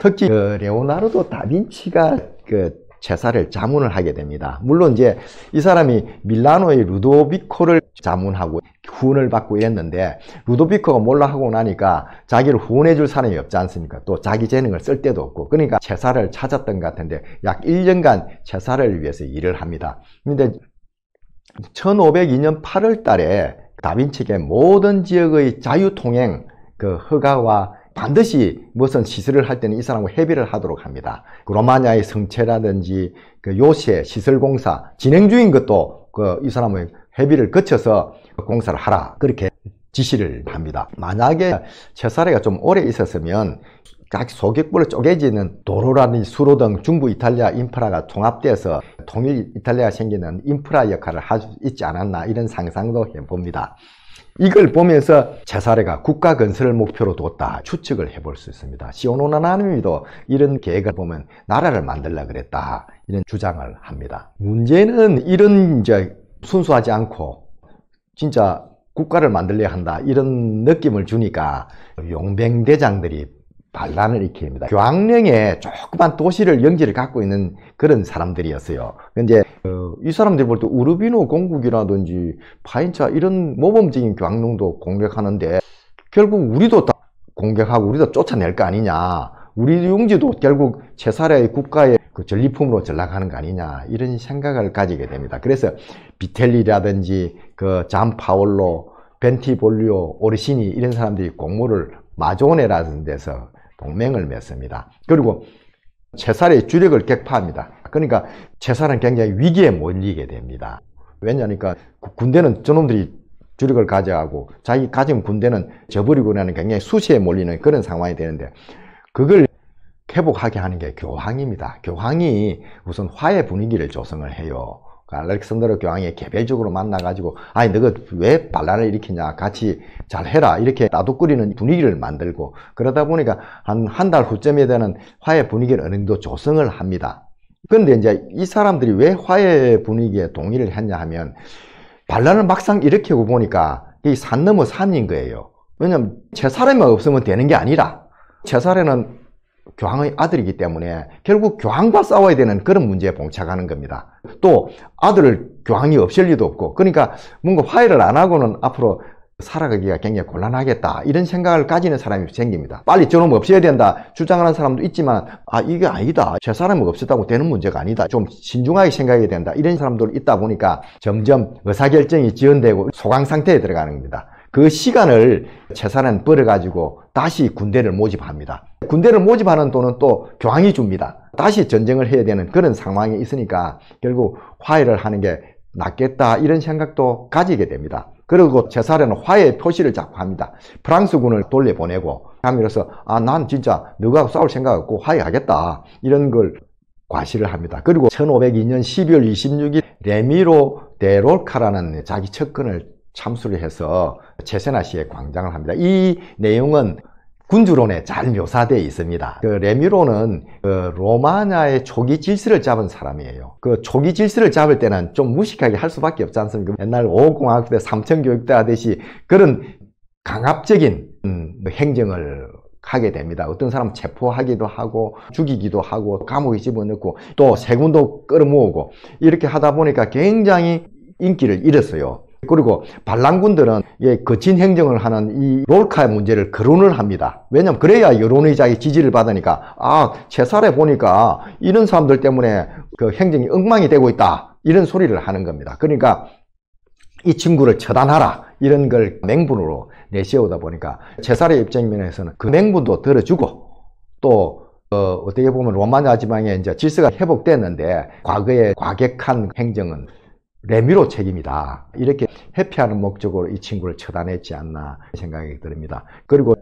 특히 그 레오나르도 다빈치가 그 제사를 자문을 하게 됩니다. 물론 이제 이 사람이 밀라노의 루도비코를 자문하고 후원을 받고 이는데 루도비코가 몰라하고 나니까 자기를 후원해 줄 사람이 없지 않습니까? 또 자기 재능을 쓸 데도 없고 그러니까 제사를 찾았던 것 같은데 약 1년간 제사를 위해서 일을 합니다. 근데 1502년 8월 달에 다빈치에게 모든 지역의 자유통행 그 허가와 반드시 무슨 시설을 할 때는 이 사람과 협의를 하도록 합니다. 그 로마냐의 성체라든지 그 요새 시설공사 진행 중인 것도 그 이 사람의 협의를 거쳐서 공사를 하라 그렇게 지시를 합니다. 만약에 채사례가 좀 오래 있었으면 각 소격부를 쪼개지는 도로라든지 수로 등 중부 이탈리아 인프라가 통합돼서 통일 이탈리아가 생기는 인프라 역할을 할 수 있지 않았나 이런 상상도 해봅니다. 이걸 보면서 제사례가 국가 건설을 목표로 뒀다 추측을 해볼 수 있습니다. 시오노나나미도 이런 계획을 보면 나라를 만들라 그랬다 이런 주장을 합니다. 문제는 이런 이제 순수하지 않고 진짜 국가를 만들려 한다 이런 느낌을 주니까 용병대장들이 반란을 일으킵니다. 교황령의 조그만 도시를 영지를 갖고 있는 그런 사람들이었어요. 근데 어, 이 사람들이 볼 때 우르비노 공국이라든지 파인차 이런 모범적인 교황령도 공격하는데 결국 우리도 다 공격하고 우리도 쫓아낼 거 아니냐. 우리 용지도 결국 최사라의 국가의 그 전리품으로 전락하는 거 아니냐 이런 생각을 가지게 됩니다. 그래서 비텔리라든지 그잠 파올로 벤티볼리오 오르시니 이런 사람들이 공모를 마조네라는 데서 동맹을 맺습니다. 그리고 체살의 주력을 격파합니다. 그러니까 체살은 굉장히 위기에 몰리게 됩니다. 왜냐니까 군대는 저놈들이 주력을 가져가고 자기 가진 군대는 저버리고 나는 굉장히 수시에 몰리는 그런 상황이 되는데 그걸 회복하게 하는 게 교황입니다. 교황이 우선 화해 분위기를 조성을 해요. 그 알렉산더르 교황이 개별적으로 만나가지고 아니 너가 왜 반란을 일으키냐 같이 잘해라 이렇게 따독거리는 분위기를 만들고 그러다 보니까 한 한 달 후쯤에 되는 화해 분위기를 어느 정도 조성을 합니다 그런데 이제 이 사람들이 왜 화해 분위기에 동의를 했냐 하면 반란을 막상 일으키고 보니까 이산 넘어 산인 거예요 왜냐면 제 사람이 없으면 되는 게 아니라 제 사례는 교황의 아들이기 때문에 결국 교황과 싸워야 되는 그런 문제에 봉착하는 겁니다. 또 아들을 교황이 없앨 리도 없고 그러니까 뭔가 화해를 안 하고는 앞으로 살아가기가 굉장히 곤란하겠다 이런 생각을 가지는 사람이 생깁니다 빨리 저놈 없애야 된다 주장하는 사람도 있지만 아 이게 아니다 저 사람을 없었다고 되는 문제가 아니다 좀 신중하게 생각해야 된다 이런 사람들 있다 보니까 점점 의사결정이 지연되고 소강 상태에 들어가는 겁니다 그 시간을 재산은 벌어가지고 다시 군대를 모집합니다. 군대를 모집하는 돈은 또 교황이 줍니다. 다시 전쟁을 해야 되는 그런 상황이 있으니까 결국 화해를 하는 게 낫겠다 이런 생각도 가지게 됩니다. 그리고 제사르는 화해의 표시를 자꾸 합니다. 프랑스군을 돌려보내고 함으로서아 난 진짜 너가 싸울 생각 없고 화해하겠다 이런 걸 과시를 합니다. 그리고 1502년 12월 26일 레미로 데롤카라는 자기 측근을 참수를 해서 체세나시의 광장을 합니다. 이 내용은 군주론에 잘 묘사되어 있습니다. 그 레미로는 그 로마냐의 초기 질서를 잡은 사람이에요. 그 초기 질서를 잡을 때는 좀 무식하게 할 수밖에 없지 않습니까? 옛날 5공학 때 삼천교육 대 하듯이 그런 강압적인 음, 행정을 하게 됩니다. 어떤 사람 체포하기도 하고 죽이기도 하고 감옥에 집어넣고 또 세군도 끌어모으고 이렇게 하다 보니까 굉장히 인기를 잃었어요. 그리고 반란군들은 거친 행정을 하는 이 롤카 문제를 거론을 합니다. 왜냐면 그래야 여론의자의 지지를 받으니까 아 최살해 보니까 이런 사람들 때문에 그 행정이 엉망이 되고 있다 이런 소리를 하는 겁니다. 그러니까 이 친구를 처단하라 이런 걸 맹분으로 내세우다 보니까 제살의 입장면에서는 그 맹분도 들어주고 또 어, 어떻게 보면 로마냐 지방의 이제 질서가 회복됐는데 과거에 과격한 행정은 레미로 책임이다. 이렇게 회피하는 목적으로 이 친구를 처단했지 않나 생각이 듭니다. 그리고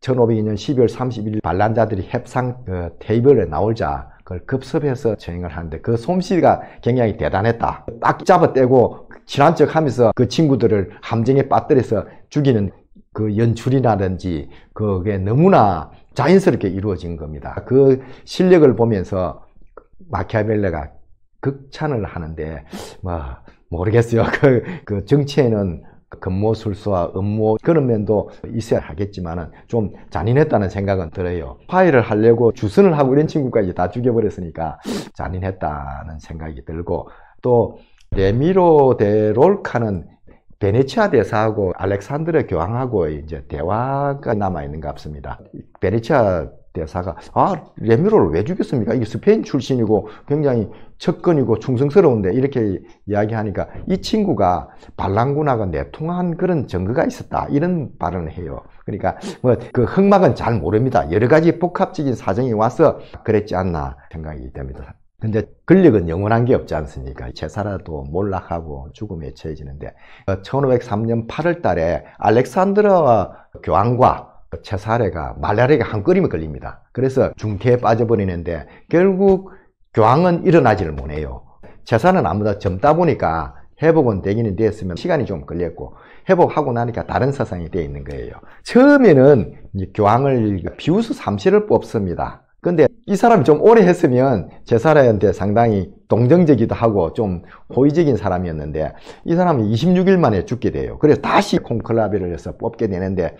1502년 12월 31일 반란자들이 협상 어, 테이블에 나오자 그걸 급습해서 저행을 하는데 그 솜씨가 굉장히 대단했다. 딱 잡아떼고 친한 척 하면서 그 친구들을 함정에 빠뜨려서 죽이는 그 연출이라든지 그게 너무나 자연스럽게 이루어진 겁니다. 그 실력을 보면서 마키아벨레가 극찬을 하는데 뭐 모르겠어요. 그, 그 정치에는 근무 술수와 음모 그런 면도 있어야 하겠지만 좀 잔인했다는 생각은 들어요. 파일을 하려고 주선을 하고 이런 친구까지 다 죽여버렸으니까 잔인했다는 생각이 들고 또 레미로 데 롤카는 베네치아 대사하고 알렉산드르 교황하고 이제 대화가 남아 있는 것 같습니다. 베네치아 대사가 아 레미로를 왜 죽였습니까? 이게 스페인 출신이고 굉장히 측건이고 충성스러운데 이렇게 이야기하니까 이 친구가 반란군하고 내통한 그런 증거가 있었다 이런 발언을 해요. 그러니까 뭐 그 흑막은 잘 모릅니다. 여러 가지 복합적인 사정이 와서 그랬지 않나 생각이 됩니다. 근데 근력은 영원한 게 없지 않습니까? 제사라도 몰락하고 죽음에 처해지는데 1503년 그 8월 달에 알렉산드라 교황과 체 그 사례가 말라리아가 한 끓임에 걸립니다. 그래서 중태에 빠져버리는데 결국 교황은 일어나지를 못해요. 재사는아무도 젊다 보니까 회복은 되기는 되었으면 시간이 좀 걸렸고 회복하고 나니까 다른 사상이 되어 있는 거예요. 처음에는 교황을 비우스 3시를 뽑습니다. 근데 이 사람이 좀 오래 했으면 제사라한테 상당히 동정적이기도 하고 좀 호의적인 사람이었는데 이 사람이 26일 만에 죽게 돼요. 그래서 다시 콩클라비를 해서 뽑게 되는데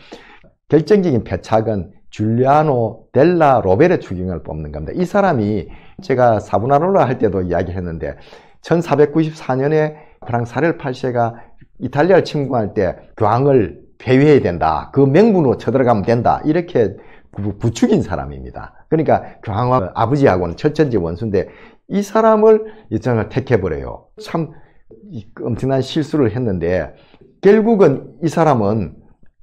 결정적인 패착은 줄리아노 델라 로베르 추경을 뽑는 겁니다. 이 사람이 제가 사부나로라할 때도 이야기했는데 1494년에 프랑사를 8세가 이탈리아를 침공할 때 교황을 폐위해야 된다. 그 명분으로 쳐들어가면 된다. 이렇게 부추긴 사람입니다. 그러니까 교황과 아버지하고는 철천지 원수인데 이 사람을 일정을 택해버려요. 참 엄청난 실수를 했는데 결국은 이 사람은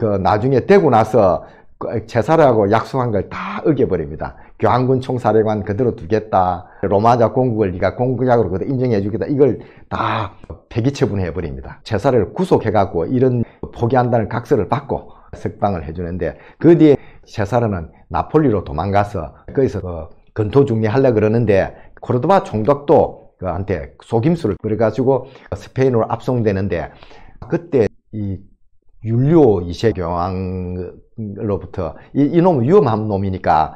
그 나중에 되고 나서 그 제사라고 약속한 걸 다 어겨버립니다. 교황군 총사령관 그대로 두겠다. 로마자 공국을 네가 공국약으로 그대로 인정해주겠다. 이걸 다 폐기처분해버립니다. 제사를 구속해갖고 이런 포기한다는 각서를 받고 석방을 해주는데 그 뒤에 제사르는 나폴리로 도망가서 거기서 그 건토 중리하려 그러는데 코르도바 총독도 그한테 속임수를 부려가지고 스페인으로 압송되는데 그때 이 윤료 이세경으로부터 이, 놈 위험한 놈이니까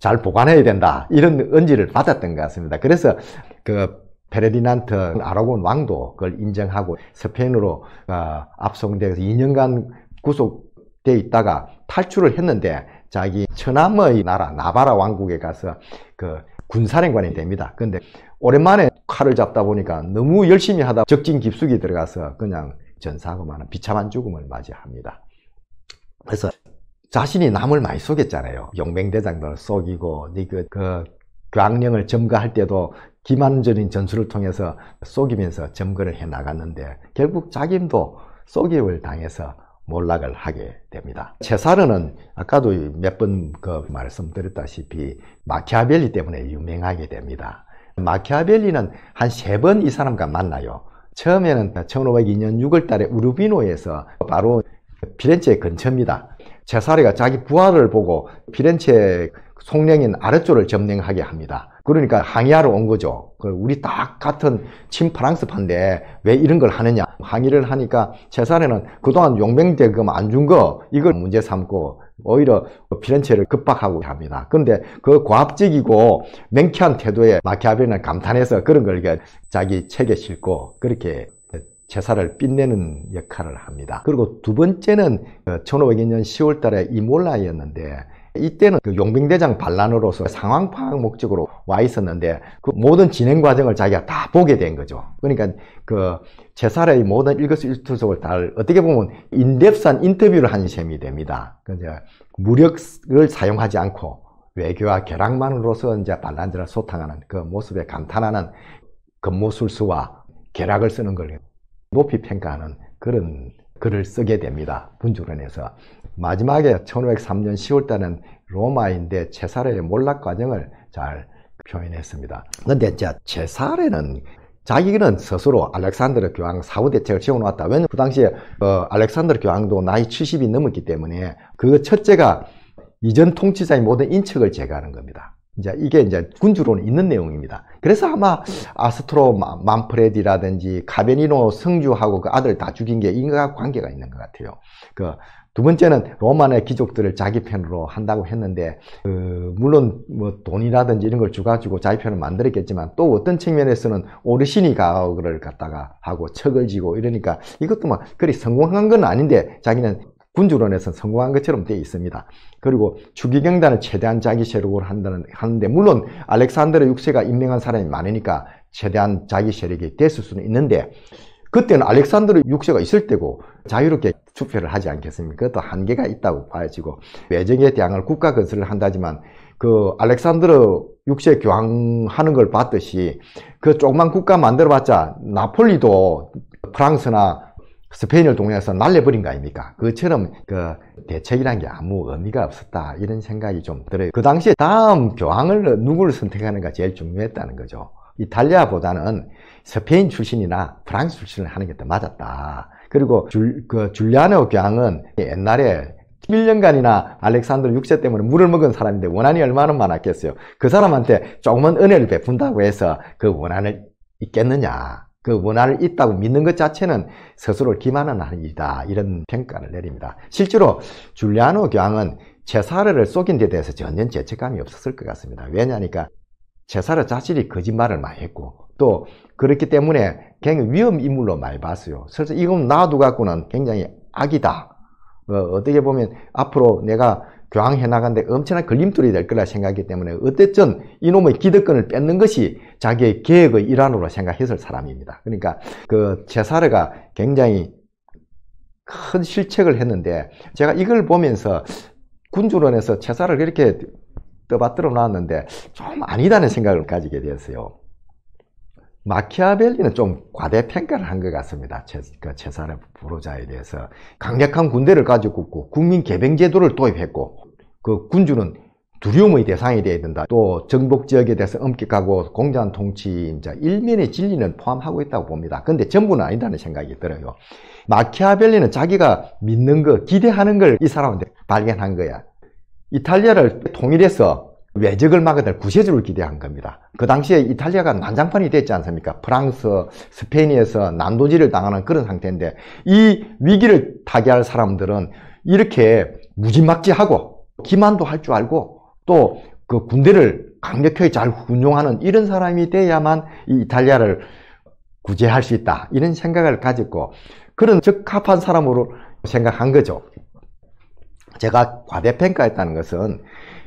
잘 보관해야 된다 이런 언지를 받았던 것 같습니다. 그래서 그 페르디난트 아라곤 왕도 그걸 인정하고 스페인으로 어, 압송돼서 2년간 구속돼 있다가 탈출을 했는데 자기 처남의 나라 나바라 왕국에 가서 그 군사령관이 됩니다. 근데 오랜만에 칼을 잡다 보니까 너무 열심히 하다 적진 깊숙이 들어가서 그냥 전사하고 많은 비참한 죽음을 맞이합니다. 그래서 자신이 남을 많이 속였잖아요. 용맹대장도 속이고, 네 그, 그, 교령을 점거할 때도 기만적인 전술을 통해서 속이면서 점거를 해 나갔는데, 결국 자기도 속임을 당해서 몰락을 하게 됩니다. 체사르는 아까도 몇 번 그 말씀드렸다시피 마키아벨리 때문에 유명하게 됩니다. 마키아벨리는 한 세 번 이 사람과 만나요. 처음에는 1502년 6월 달에 우르비노에서 바로 피렌체 근처입니다. 제사리가 자기 부하를 보고 피렌체 속령인 아르조를 점령하게 합니다. 그러니까 항의하러 온 거죠. 그 우리 딱 같은 친프랑스판데 왜 이런 걸 하느냐. 항의를 하니까 제사리는 그동안 용병 대금 안 준 거 이걸 문제 삼고 오히려 그 피렌체를 급박하고 합니다. 근데 그 과학적이고 맹쾌한 태도에 마키아벨리는 감탄해서 그런 걸 자기 책에 싣고 그렇게 제사를 빛내는 역할을 합니다. 그리고 두 번째는 1502년 그 10월 달에 이몰라였는데 이때는 그 용병대장 반란으로서 상황 파악 목적으로 와 있었는데 그 모든 진행 과정을 자기가 다 보게 된 거죠. 그러니까 그 제사의 모든 일거수일투족을 다 어떻게 보면 인뎁산 인터뷰를 한 셈이 됩니다. 그 이제 무력을 사용하지 않고 외교와 계략만으로서 이제 반란자를 소탕하는 그 모습에 감탄하는 근무술수와 계략을 쓰는 걸 높이 평가하는 그런 글을 쓰게 됩니다. 분주론에서. 마지막에 1503년 10월달은 로마인데 제사레의 몰락 과정을 잘 표현했습니다. 근데 제사례는 자기는 스스로 알렉산드르 교황 사후 대책을 세워놓았다. 왜냐면 그 당시에 어, 알렉산드르 교황도 나이 70이 넘었기 때문에 그 첫째가 이전 통치자의 모든 인척을 제거하는 겁니다. 이제 이게 이제 군주로는 있는 내용입니다. 그래서 아마 아스트로 만프레디라든지 가베니노 성주하고 그 아들 다 죽인 게 인과 관계가 있는 것 같아요. 그두 번째는 로마의 귀족들을 자기 편으로 한다고 했는데 그 물론 뭐 돈이라든지 이런 걸 주가지고 자기 편을 만들었겠지만 또 어떤 측면에서는 어르신이가을을 갖다가 하고 척을 지고 이러니까 이것도 막 뭐 그리 성공한 건 아닌데 자기는 군주론에서 성공한 것처럼 되어 있습니다. 그리고 주기경단을 최대한 자기 세력으로 한다는, 하는데, 물론 알렉산더르 6세가 임명한 사람이 많으니까 최대한 자기 세력이 됐을 수는 있는데, 그때는 알렉산드르 육세가 있을 때고 자유롭게 투표를 하지 않겠습니까? 그것도 한계가 있다고 봐야지고 외정에 대항을 국가 건설을 한다지만 그 알렉산드르 육세 교황하는 걸 봤듯이 그 조그만 국가 만들어봤자 나폴리도 프랑스나 스페인을 동원해서 날려버린 거 아닙니까? 그처럼 그 대책이란 게 아무 의미가 없었다 이런 생각이 좀 들어요. 그 당시에 다음 교황을 누구를 선택하는가 제일 중요했다는 거죠. 이탈리아보다는 스페인 출신이나 프랑스 출신을 하는 게 더 맞았다. 그리고 줄, 그 줄리아노 교황은 옛날에 11년간이나 알렉산드르 6세 때문에 물을 먹은 사람인데 원한이 얼마나 많았겠어요. 그 사람한테 조금은 은혜를 베푼다고 해서 그 원한을 있겠느냐. 그 원한을 있다고 믿는 것 자체는 스스로를 기만하는일이다 이런 평가를 내립니다. 실제로 줄리아노 교황은 제사를 속인 데 대해서 전혀 죄책감이 없었을 것 같습니다. 왜냐니까 제사를 자신이 거짓말을 많이 했고 또 그렇기 때문에 굉장히 위험 인물로 많이 봤어요. 설사 이건 놔두 갖고는 굉장히 악이다. 어, 떻게 보면 앞으로 내가 교황해 나간데 엄청난 걸림돌이 될 거라 생각하기 때문에 어쨌든 이놈의 기득권을 뺏는 것이 자기의 계획의 일환으로 생각했을 사람입니다. 그러니까 그 제사르가 굉장히 큰 실책을 했는데 제가 이걸 보면서 군주론에서 제사를 그렇게 떠받들어 놨는데 좀 아니다는 생각을 가지게 되었어요. 마키아벨리는 좀 과대평가를 한 것 같습니다. 체, 그 체사르 부로자에 대해서 강력한 군대를 가지고 있고 국민 개병 제도를 도입했고 그 군주는 두려움의 대상이 되어야 된다. 또 정복 지역에 대해서 엄격하고 공산 통치 이제 일면의 진리는 포함하고 있다고 봅니다. 근데 전부는 아니다는 생각이 들어요. 마키아벨리는 자기가 믿는 거, 기대하는 걸 이 사람한테 발견한 거야. 이탈리아를 통일해서 외적을 막아낼 구세주를 기대한 겁니다. 그 당시에 이탈리아가 난장판이 됐지 않습니까? 프랑스, 스페인에서 난도질을 당하는 그런 상태인데 이 위기를 타개할 사람들은 이렇게 무지막지하고 기만도 할 줄 알고 또 그 군대를 강력하게 잘 운용하는 이런 사람이 돼야만 이 이탈리아를 구제할 수 있다 이런 생각을 가지고 그런 적합한 사람으로 생각한 거죠. 제가 과대평가했다는 것은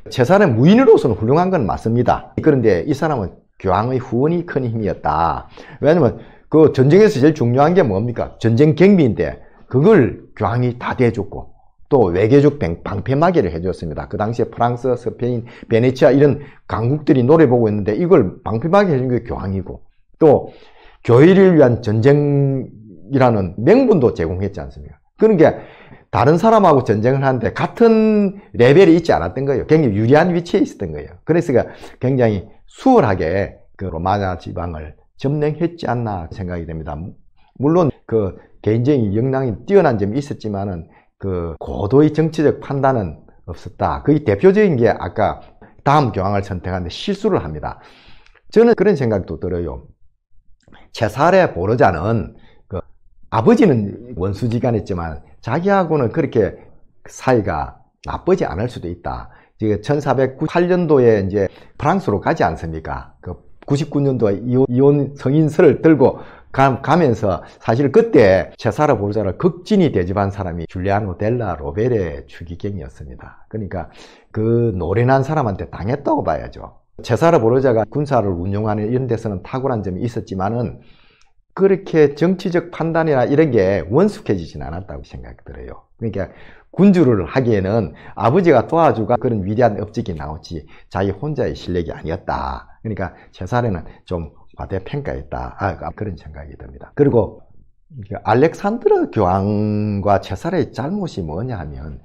재산의 무인으로서는 훌륭한 건 맞습니다. 그런데 이 사람은 교황의 후원이 큰 힘이었다. 왜냐면 그 전쟁에서 제일 중요한 게 뭡니까? 전쟁 경비인데 그걸 교황이 다 대줬고 또 외교적 방패막이를 해줬습니다. 그 당시에 프랑스, 스페인, 베네치아 이런 강국들이 노래보고 있는데 이걸 방패막이 해준 게 교황이고 또 교회를 위한 전쟁이라는 명분도 제공했지 않습니까? 그런게 다른 사람하고 전쟁을 하는데 같은 레벨이 있지 않았던 거예요. 굉장히 유리한 위치에 있었던 거예요. 그래서 굉장히 수월하게 그 로마냐 지방을 점령했지 않나 생각이 됩니다. 물론 그 개인적인 역량이 뛰어난 점이 있었지만그 고도의 정치적 판단은 없었다. 그의 대표적인 게 아까 다음 교황을 선택하는데 실수를 합니다. 저는 그런 생각도 들어요. 채살의 보르자는 그 아버지는 원수지간했지만 자기하고는 그렇게 사이가 나쁘지 않을 수도 있다. 이제 1498년도에 이제 프랑스로 가지 않습니까? 그 99년도에 이혼, 이혼 성인서를 들고 가, 가면서 사실 그때 체사라 볼자를 극진히 대접한 사람이 줄리아노 델라 로벨의 추기경이었습니다. 그러니까 그 노련한 사람한테 당했다고 봐야죠. 제사르 보르자가 군사를 운용하는 이런 데서는 탁월한 점이 있었지만은 그렇게 정치적 판단이나 이런 게 원숙해지진 않았다고 생각 들어요. 그러니까 군주를 하기에는 아버지가 도와주고 그런 위대한 업적이 나오지 자기 혼자의 실력이 아니었다. 그러니까 제사에는 좀 과대평가했다. 아, 아, 그런 생각이 듭니다. 그리고 알렉산드르 교황과 제사의 잘못이 뭐냐 하면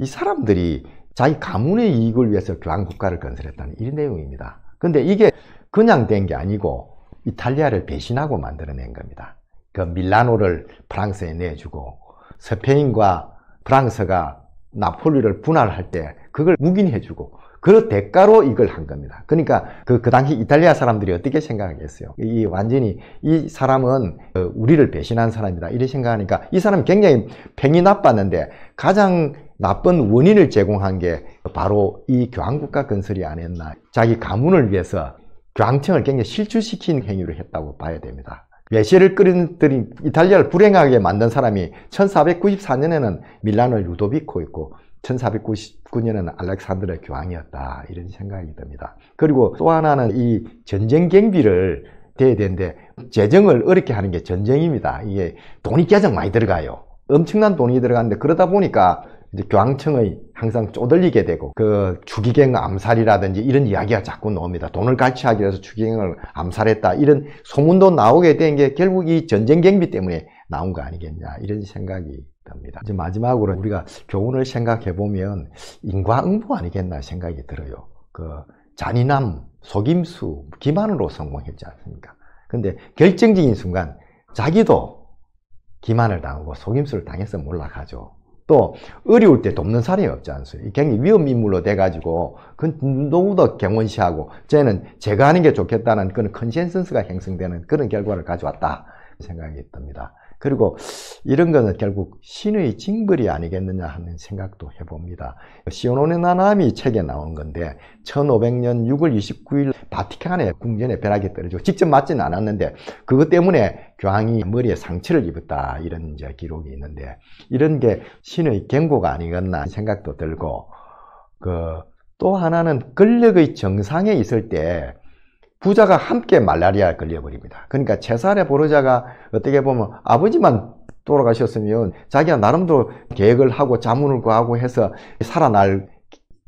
이 사람들이 자기 가문의 이익을 위해서 교황 국가를 건설했다는 이 내용입니다. 근데 이게 그냥 된 게 아니고 이탈리아를 배신하고 만들어낸 겁니다. 그 밀라노를 프랑스에 내주고 스페인과 프랑스가 나폴리를 분할할 때 그걸 묵인해주고 그 대가로 이걸 한 겁니다. 그러니까 그, 그 당시 이탈리아 사람들이 어떻게 생각하겠어요? 이 완전히 이 사람은 그 우리를 배신한 사람이다. 이렇게 생각하니까 이사람 굉장히 팽이 나빴는데 가장 나쁜 원인을 제공한 게 바로 이 교황국가 건설이 아니었나. 자기 가문을 위해서 교황청을 굉장히 실추시킨 행위를 했다고 봐야 됩니다. 외시을 끌어들인 이탈리아를 불행하게 만든 사람이 1494년에는 밀라노 루도비코였고 1499년에는 알렉산드르 교황이었다 이런 생각이 듭니다. 그리고 또 하나는 이 전쟁 경비를 대야 되는데 재정을 어렵게 하는 게 전쟁입니다. 이게 돈이 가장 많이 들어가요. 엄청난 돈이 들어가는데 그러다 보니까 이제 교황청의 항상 쪼들리게 되고 그주기갱 암살이라든지 이런 이야기가 자꾸 나옵니다. 돈을 같이 하기 위해서 주기갱을 암살했다 이런 소문도 나오게 된 게 결국 이 전쟁 경비 때문에 나온 거 아니겠냐 이런 생각이 듭니다. 이제 마지막으로 우리가 교훈을 생각해 보면 인과응보 아니겠나 생각이 들어요. 그 잔인함, 속임수, 기만으로 성공했지 않습니까? 근데 결정적인 순간 자기도 기만을 당하고 속임수를 당해서 몰락하죠. 또 어려울 때 돕는 사람이 없지 않습니까? 굉장히 위험 인물로 돼가지고 그누구도 경원시하고 쟤는 제가 하는 게 좋겠다는 그런 컨센서스가 형성되는 그런 결과를 가져왔다 생각이 듭니다. 그리고 이런 것은 결국 신의 징벌이 아니겠느냐 하는 생각도 해봅니다. 시오노네 나나미 책에 나온 건데 1500년 6월 29일 바티칸에 궁전에 벼락이 떨어지고 직접 맞지는 않았는데 그것 때문에 교황이 머리에 상처를 입었다 이런 이제 기록이 있는데 이런 게 신의 경고가 아니겠나 생각도 들고 그또 하나는 권력의 정상에 있을 때 부자가 함께 말라리아에 걸려버립니다. 그러니까 제살의 보르자가 어떻게 보면 아버지만 돌아가셨으면 자기가 나름대로 계획을 하고 자문을 구하고 해서 살아날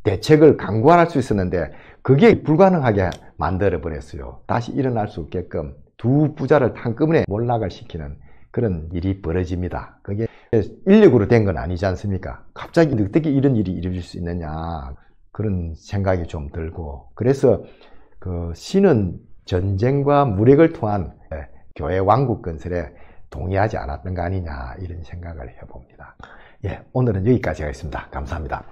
대책을 강구할 수 있었는데 그게 불가능하게 만들어 버렸어요. 다시 일어날 수 없게끔 두 부자를 한꺼번에 몰락을 시키는 그런 일이 벌어집니다. 그게 인력으로 된 건 아니지 않습니까? 갑자기 어떻게 이런 일이 이어질수 있느냐 그런 생각이 좀 들고 그래서 그 신은 전쟁과 무력을 통한 예, 교회 왕국 건설에 동의하지 않았던 거 아니냐 이런 생각을 해봅니다. 예, 오늘은 여기까지 하겠습니다. 감사합니다.